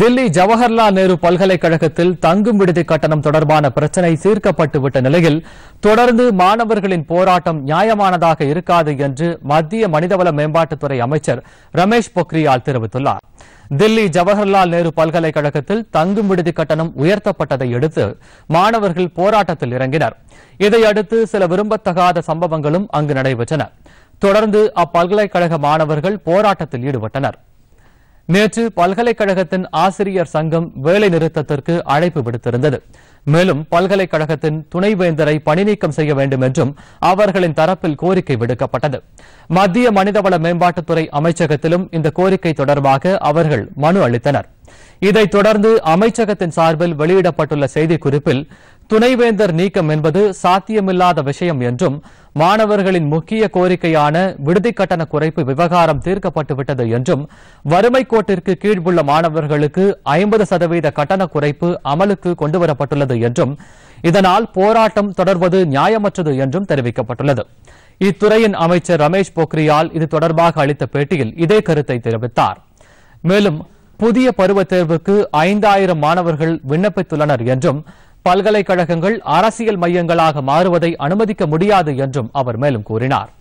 தில்லி ஜவஹர்லால் நேரு பல்கலைக்கழகத்தில் தங்கும் விடுதி கட்டணம் தொடர்பான பிரச்சினை தீர்க்கப்பட்டுவிட்ட நிலையில் தொடர்ந்து மாணவர்களின் போராட்டம் நியாயமானதாக இருக்காது என்று மத்திய மனிதவள மேம்பாட்டுத்துறை அமைச்சர் ரமேஷ் பொக்ரியால் தெரிவித்துள்ளார் தில்லி ஜவஹர்லால் நேரு பல்கலைக்கழகத்தில் தங்கும் விடுதி கட்டணம் உயர்த்தப்பட்டதை அடுத்து மாணவர்கள் போராட்டத்தில் இறங்கினர் இதையடுத்து சில விரும்பத்தகாத சம்பவங்களும் அங்கு நடைபெற்றன தொடர்ந்து அப்பல்கலைக்கழக மாணவர்கள் போராட்டத்தில் ஈடுபட்டனா் நேற்று பல்கலைக்கழகத்தின் ஆசிரியர் சங்கம் வேலை நிறுத்தத்திற்கு அழைப்பு விடுத்திருந்தது மேலும் பல்கலைக்கழகத்தின் துணைவேந்தரை பணிநீக்கம் செய்ய வேண்டும் என்றும் அவர்களின் தரப்பில் கோரிக்கை விடுக்கப்பட்டது மத்திய மனிதவள மேம்பாட்டுத்துறை அமைச்சகத்திலும் இந்த கோரிக்கை தொடர்பாக அவர்கள் மனு அளித்தனர் இதைத் தொடர்ந்து அமைச்சகத்தின் சார்பில் வெளியிடப்பட்டுள்ள செய்திக்குறிப்பில் துணைவேந்தர் நீக்கம் என்பது சாத்தியமில்லாத விஷயம் என்றும் மாணவர்களின் முக்கிய கோரிக்கையான விடுதிக் கட்டண குறைப்பு விவகாரம் தீர்க்கப்பட்டுவிட்டது என்றும் வறுமைக் கோட்டிற்கு கீழ் உள்ள மாணவர்களுக்கு ஐம்பது சதவீத கட்டண குறைப்பு அமலுக்கு கொண்டுவரப்பட்டுள்ளது தொடர்கிறது என்றும் இதனால் போராட்டம் தொடர்வது நியாயமற்றது என்றும் தெரிவிக்கப்பட்டுள்ளது இத்துறையின் அமைச்சர் ரமேஷ் பொக்ரியால் இது தொடர்பாக அளித்த பேட்டியில் இதே கருத்தை தெரிவித்தார் மேலும் புதிய பருவத் தேர்வுக்கு ஐந்தாயிரம் மாணவர்கள் விண்ணப்பித்துள்ளனர் என்றும் பல்கலைக்கழகங்கள் அரசியல் மையங்களாக மாறுவதை அனுமதிக்க முடியாது என்றும் அவர் மேலும் கூறினாா்